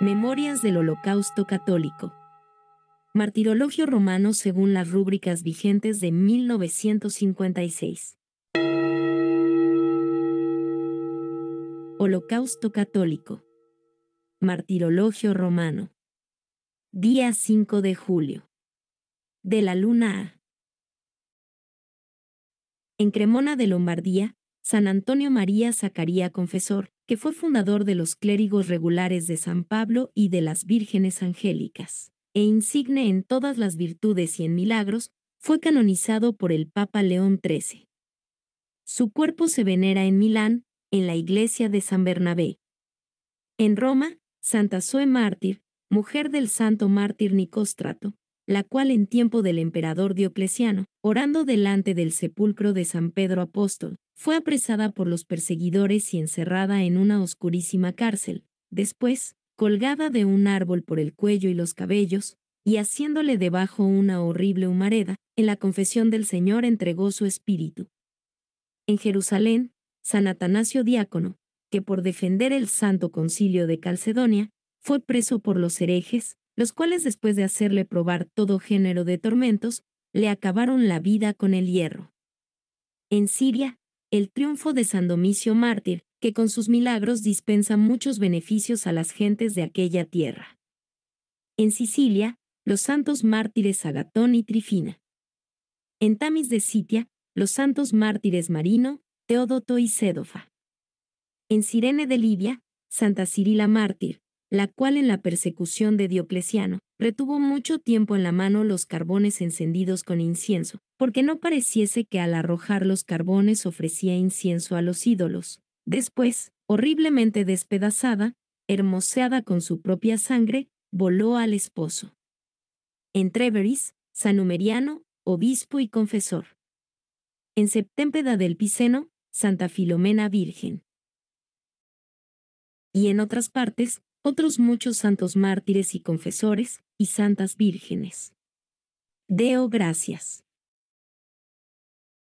Memorias del Holocausto Católico. Martirologio romano según las rúbricas vigentes de 1956. Holocausto Católico. Martirologio romano. Día 5 de julio. De la luna A. En Cremona de Lombardía, San Antonio María Zacaría Confesor, que fue fundador de los clérigos regulares de San Pablo y de las vírgenes angélicas, e insigne en todas las virtudes y en milagros, fue canonizado por el Papa León XIII. Su cuerpo se venera en Milán, en la iglesia de San Bernabé. En Roma, Santa Zoe Mártir, mujer del santo mártir Nicóstrato, la cual en tiempo del emperador Diocleciano, orando delante del sepulcro de San Pedro Apóstol, fue apresada por los perseguidores y encerrada en una oscurísima cárcel. Después, colgada de un árbol por el cuello y los cabellos, y haciéndole debajo una horrible humareda, en la confesión del Señor entregó su espíritu. En Jerusalén, San Atanasio Diácono, que por defender el Santo Concilio de Calcedonia, fue preso por los herejes, los cuales después de hacerle probar todo género de tormentos, le acabaron la vida con el hierro. En Siria, el triunfo de San Domicio mártir, que con sus milagros dispensa muchos beneficios a las gentes de aquella tierra. En Sicilia, los santos mártires Agatón y Trifina. En Tamis de Sitia, los santos mártires Marino, Teodoto y Sédofa. En Sirene de Libia, Santa Cirila mártir, la cual en la persecución de Diocleciano retuvo mucho tiempo en la mano los carbones encendidos con incienso, porque no pareciese que al arrojar los carbones ofrecía incienso a los ídolos. Después, horriblemente despedazada, hermoseada con su propia sangre, voló al esposo. En Treveris, Sanumeriano, obispo y confesor. En Septémpeda del Piceno, Santa Filomena Virgen. Y en otras partes, otros muchos santos mártires y confesores, y santas vírgenes. Deo gracias.